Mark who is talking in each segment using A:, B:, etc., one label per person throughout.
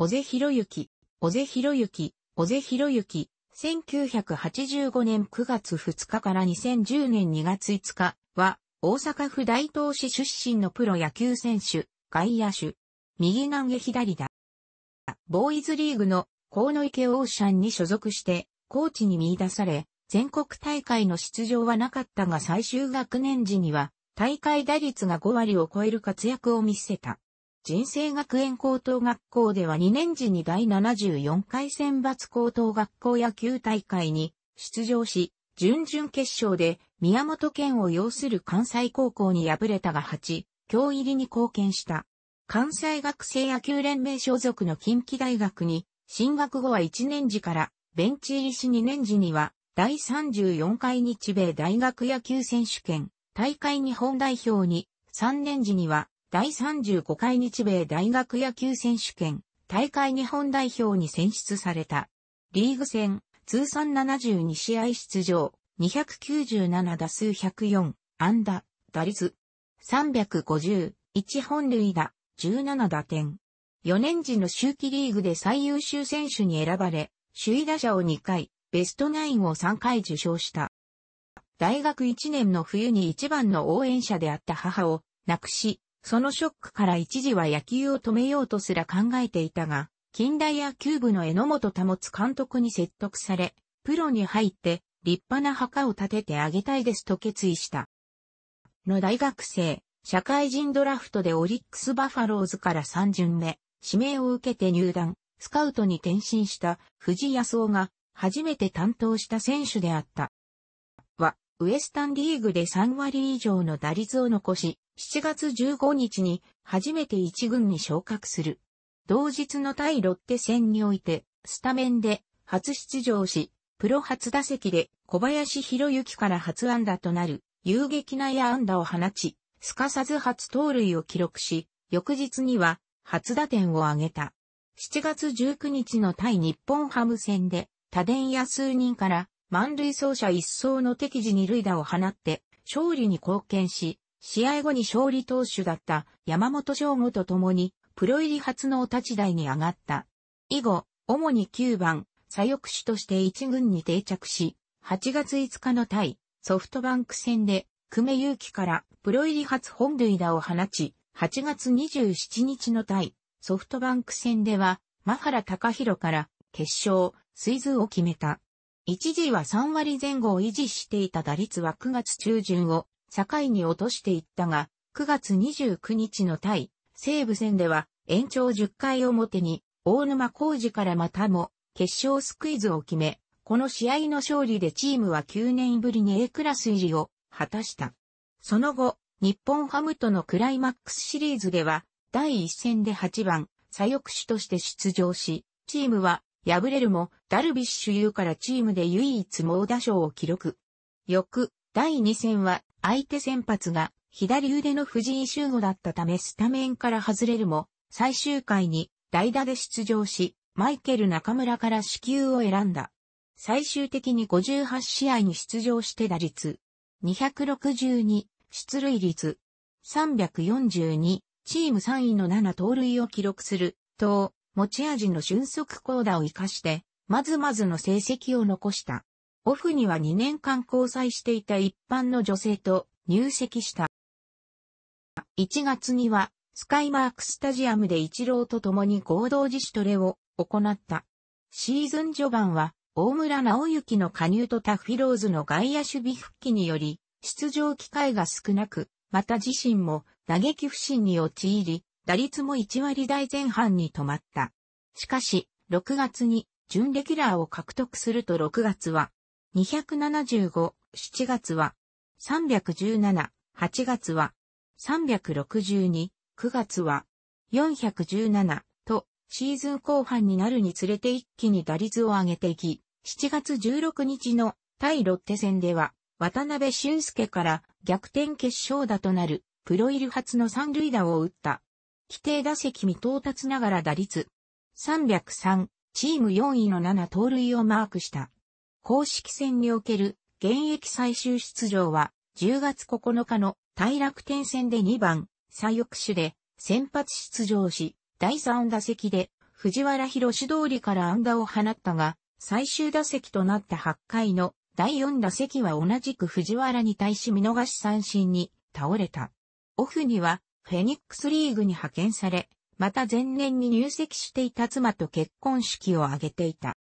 A: 小瀬博之、小瀬博之、小瀬博之、1985年9月2日から2010年2月5日は、大阪府大東市出身のプロ野球選手、外野手、右投げ左打。ボーイズリーグの河野池オーシャンに所属して、コーチに見出され、全国大会の出場はなかったが最終学年時には、大会打率が5割を超える活躍を見せた。人生学園高等学校では2年時に第74回選抜高等学校野球大会に出場し、準々決勝で宮本県を要する関西高校に敗れたが8、日入りに貢献した。関西学生野球連盟所属の近畿大学に、進学後は1年時からベンチ入りし2年時には、第34回日米大学野球選手権大会日本代表に、3年時には第35回日米大学野球選手権大会日本代表に選出された。リーグ戦通算72試合出場、297打数104、安打、打率350、1本塁打、17打点。4年時の周期リーグで最優秀選手に選ばれ、首位打者を2回、ベストナインを3回受賞した。大学1年の冬に一番の応援者であった母を亡くし、そのショックから一時は野球を止めようとすら考えていたが、近代野球部の榎本保監督に説得され、プロに入って立派な墓を建ててあげたいですと決意した。の大学生、社会人ドラフトでオリックスバファローズから三巡目、指名を受けて入団、スカウトに転身した藤康夫が初めて担当した選手であった。ウエスタンリーグで3割以上の打率を残し、7月15日に初めて1軍に昇格する。同日の対ロッテ戦において、スタメンで初出場し、プロ初打席で小林博之から初安打となる、遊撃内野安打を放ち、すかさず初盗塁を記録し、翌日には初打点を挙げた。7月19日の対日本ハム戦で、多電や数人から満塁走者一層の敵時に塁打を放って、勝利に貢献し、試合後に勝利投手だった山本翔吾と共に、プロ入り初のお立ち台に上がった。以後、主に9番、左翼手として一軍に定着し、8月5日の対ソフトバンク戦で、久米祐樹からプロ入り初本塁打を放ち、8月27日の対ソフトバンク戦では、マハラ・タカヒロから決勝、水図を決めた。一時は3割前後を維持していた打率は9月中旬を境に落としていったが、9月29日の対西武戦では延長10回表に大沼浩二からまたも決勝スクイズを決め、この試合の勝利でチームは9年ぶりに A クラス入りを果たした。その後、日本ハムとのクライマックスシリーズでは、第1戦で8番、左翼手として出場し、チームは敗れるも、ダルビッシュ有からチームで唯一猛打賞を記録。翌、第2戦は、相手先発が、左腕の藤井修吾だったためスタメンから外れるも、最終回に、代打で出場し、マイケル中村から支給を選んだ。最終的に58試合に出場して打率、262、出塁率、342、チーム3位の7盗塁を記録する、と、持ち味の俊足コーダを活かして、まずまずの成績を残した。オフには2年間交際していた一般の女性と入籍した。1月には、スカイマークスタジアムで一郎と共に合同自主トレを行った。シーズン序盤は、大村直之の加入とタフィローズの外野守備復帰により、出場機会が少なく、また自身も打撃不振に陥り、打率も1割台前半に止まった。しかし、6月に準レギュラーを獲得すると6月は275、7月は317、8月は362、9月は417とシーズン後半になるにつれて一気に打率を上げていき、7月16日の対ロッテ戦では渡辺俊介から逆転決勝打となるプロイル初の三塁打を打った。規定打席未到達ながら打率303、チーム4位の7盗塁をマークした。公式戦における現役最終出場は10月9日の大楽天戦で2番、左翼手で先発出場し、第3打席で藤原博士通りから安打を放ったが、最終打席となった8回の第4打席は同じく藤原に対し見逃し三振に倒れた。オフにはフェニックスリーグに派遣され、また前年に入籍していた妻と結婚式を挙げていた。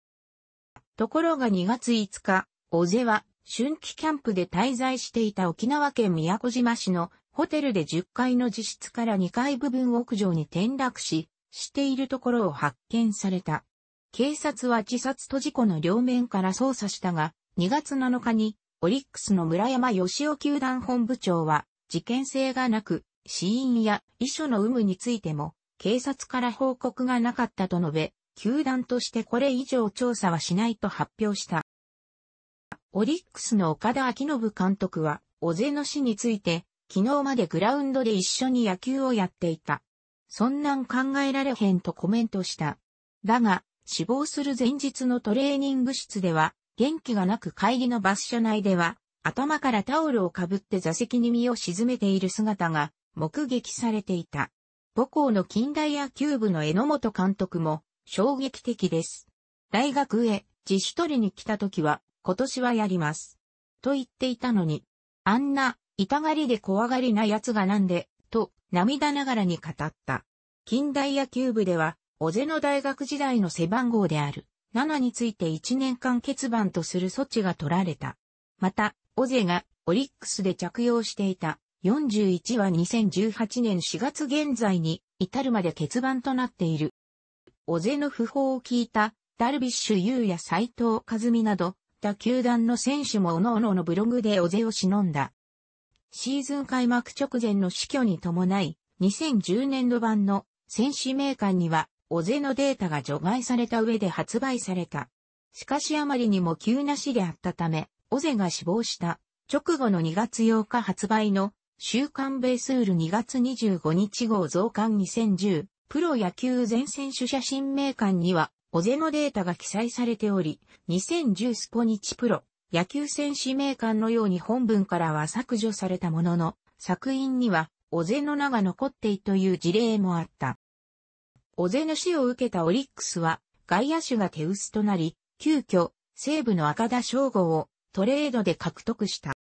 A: ところが2月5日、小瀬は春季キャンプで滞在していた沖縄県宮古島市のホテルで10階の自室から2階部分屋上に転落し、しているところを発見された。警察は自殺と事故の両面から捜査したが、2月7日にオリックスの村山義雄球団本部長は事件性がなく死因や遺書の有無についても、警察から報告がなかったと述べ、球団としてこれ以上調査はしないと発表した。オリックスの岡田明信監督は、小瀬の死について、昨日までグラウンドで一緒に野球をやっていた。そんなん考えられへんとコメントした。だが、死亡する前日のトレーニング室では、元気がなく会議のバス車内では、頭からタオルをかぶって座席に身を沈めている姿が目撃されていた。母校の近代野球部の榎本監督も衝撃的です。大学へ自主取りに来た時は今年はやります。と言っていたのに、あんな痛がりで怖がりな奴がなんで、と涙ながらに語った。近代野球部では、小瀬の大学時代の背番号である7について1年間欠番とする措置が取られた。また、小瀬がオリックスで着用していた41は2018年4月現在に至るまで欠番となっている。オ瀬の訃報を聞いたダルビッシュ優や斎藤和美など、他球団の選手も各々のブログでオ瀬を忍んだ。シーズン開幕直前の死去に伴い、2010年度版の選手名鑑には、オ瀬のデータが除外された上で発売された。しかしあまりにも急な死であったため、尾瀬が死亡した直後の2月8日発売の週刊ベースール2月25日号増刊2010、プロ野球全選手写真名鑑には、オゼのデータが記載されており、2010スポニチプロ、野球選手名鑑のように本文からは削除されたものの、作品には、オゼの名が残っていという事例もあった。オゼの死を受けたオリックスは、外野手が手薄となり、急遽、西部の赤田翔吾をトレードで獲得した。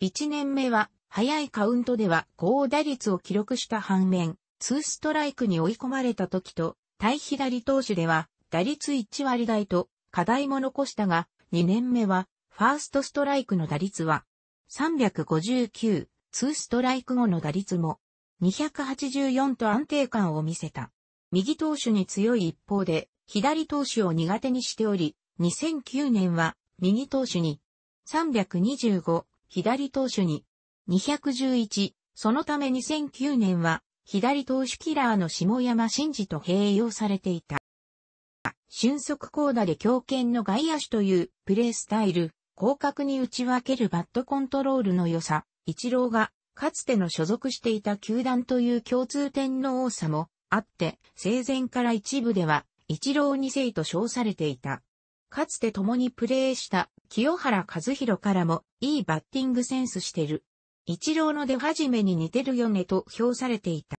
A: 1年目は早いカウントでは高打率を記録した反面、ツーストライクに追い込まれた時と、対左投手では打率1割台と課題も残したが、2年目はファーストストライクの打率は359、ツーストライク後の打率も284と安定感を見せた。右投手に強い一方で、左投手を苦手にしており、2009年は右投手に325、左投手に211、そのため2009年は、左投手キラーの下山真嗣と併用されていた。俊足高打で強肩の外野手というプレースタイル、広角に打ち分けるバットコントロールの良さ、一郎がかつての所属していた球団という共通点の多さもあって、生前から一部では一郎二世と称されていた。かつて共にプレーした清原和弘からもいいバッティングセンスしてる一郎の出始めに似てるよねと評されていた。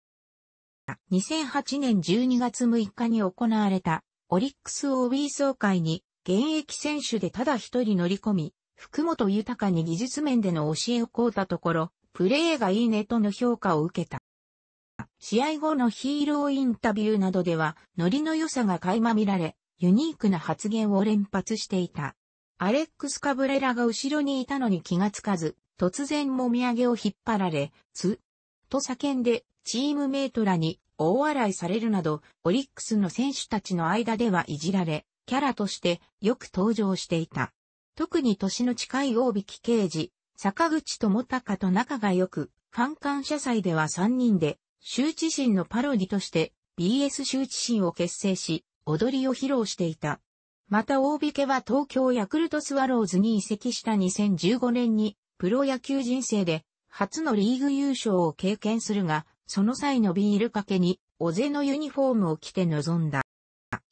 A: 2008年12月6日に行われたオリックス OB 総会に現役選手でただ一人乗り込み、福本豊に技術面での教えを請うたところ、プレーがいいねとの評価を受けた。試合後のヒーローインタビューなどでは、ノリの良さが垣間見られ、ユニークな発言を連発していた。アレックス・カブレラが後ろにいたのに気がつかず、突然もみあげを引っ張られ、つ、と叫んで、チームメイトらに大笑いされるなど、オリックスの選手たちの間ではいじられ、キャラとしてよく登場していた。特に年の近い大引刑事、坂口智隆と仲が良く、ファン感謝祭では3人で、周知心のパロディとして BS 周知心を結成し、踊りを披露していた。また大引は東京ヤクルトスワローズに移籍した2015年にプロ野球人生で初のリーグ優勝を経験するが、その際のビールかけに、オ瀬のユニフォームを着て臨んだ。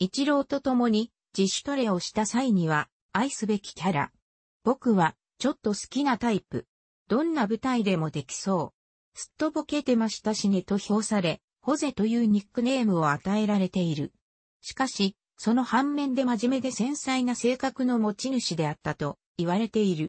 A: 一郎と共に自主トレをした際には、愛すべきキャラ。僕は、ちょっと好きなタイプ。どんな舞台でもできそう。すっとぼけてましたしねと評され、ホゼというニックネームを与えられている。しかし、その反面で真面目で繊細な性格の持ち主であったと言われている。